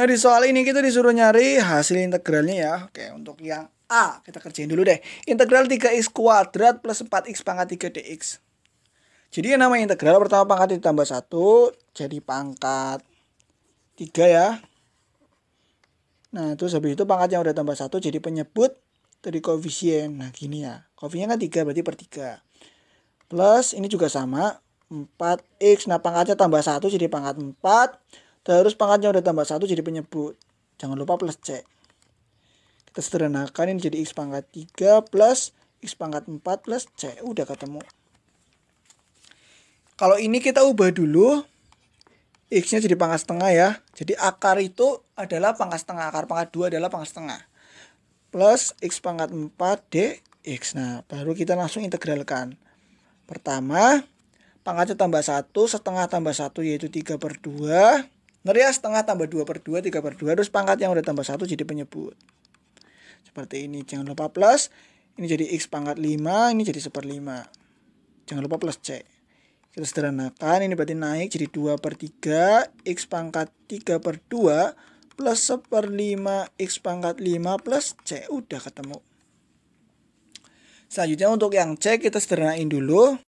Nah di soal ini kita disuruh nyari hasil integralnya ya. Oke untuk yang A kita kerjain dulu deh. Integral 3x kuadrat plus 4x pangkat 3 dx. Jadi yang namanya integral pertama pangkat ditambah 1 jadi pangkat 3 ya. Nah terus habis itu pangkat yang udah tambah 1 jadi penyebut dari koefisien. Nah gini ya. Koefisien kan 3 berarti per 3. Plus ini juga sama 4x. Nah pangkatnya tambah 1 jadi pangkat 4 terus pangkatnya udah tambah satu jadi penyebut jangan lupa plus C kita sederhanakan ini jadi X pangkat 3 plus X pangkat 4 plus C udah ketemu kalau ini kita ubah dulu X nya jadi pangkat setengah ya jadi akar itu adalah pangkat setengah akar pangkat 2 adalah pangkat setengah plus X pangkat 4 DX nah baru kita langsung integralkan pertama pangkatnya tambah 1 setengah tambah 1 yaitu 3 per 2 Ngeri ya setengah tambah 2 per 2, 3 per 2. Terus pangkat yang udah tambah 1 jadi penyebut. Seperti ini. Jangan lupa plus. Ini jadi X pangkat 5. Ini jadi 1 per 5. Jangan lupa plus C. Kita sederhanakan. Ini berarti naik jadi 2 per 3. X pangkat 3 per 2. Plus 1 per 5. X pangkat 5 plus C. Udah ketemu. Selanjutnya untuk yang C kita sederhanain dulu.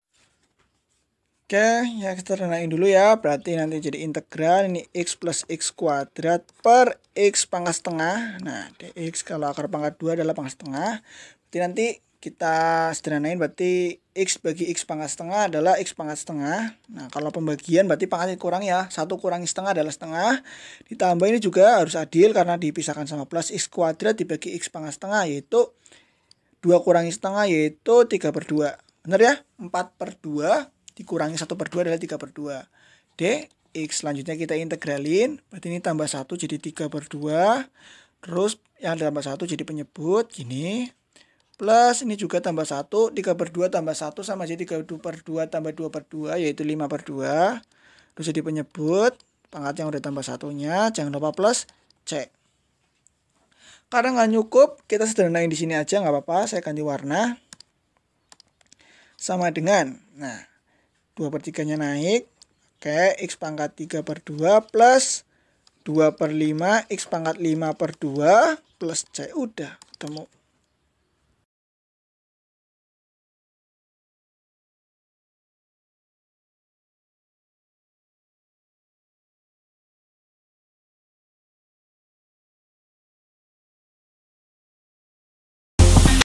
Oke, ya kita renain dulu ya. Berarti nanti jadi integral ini x plus x kuadrat per x pangkat setengah. Nah, dx kalau akar pangkat 2 adalah pangkat setengah. Berarti nanti kita sederhanain berarti x bagi x pangkat setengah adalah x pangkat setengah. Nah, kalau pembagian berarti pangkatnya kurang ya. Satu kurangi setengah adalah setengah. Ditambah ini juga harus adil karena dipisahkan sama plus x kuadrat dibagi x pangkat setengah yaitu 2 kurangi setengah yaitu 3 per 2. Benar ya? 4 per 2 dikurangi 1 per 2 adalah 3 per 2 D, X selanjutnya kita integralin berarti ini tambah 1 jadi 3 per 2 terus yang tambah 1 jadi penyebut gini plus ini juga tambah 1 3 per 2 tambah 1 sama jadi 3 per 2 tambah 2 per 2 yaitu 5 per 2 terus jadi penyebut pangkat yang udah tambah satunya jangan lupa plus C karena nggak cukup kita sederhanain di sini aja nggak apa-apa saya ganti warna sama dengan nah 2 per 3 nya naik oke x pangkat 3 per 2 plus 2 per 5 x pangkat 5 per 2 plus c udah ketemu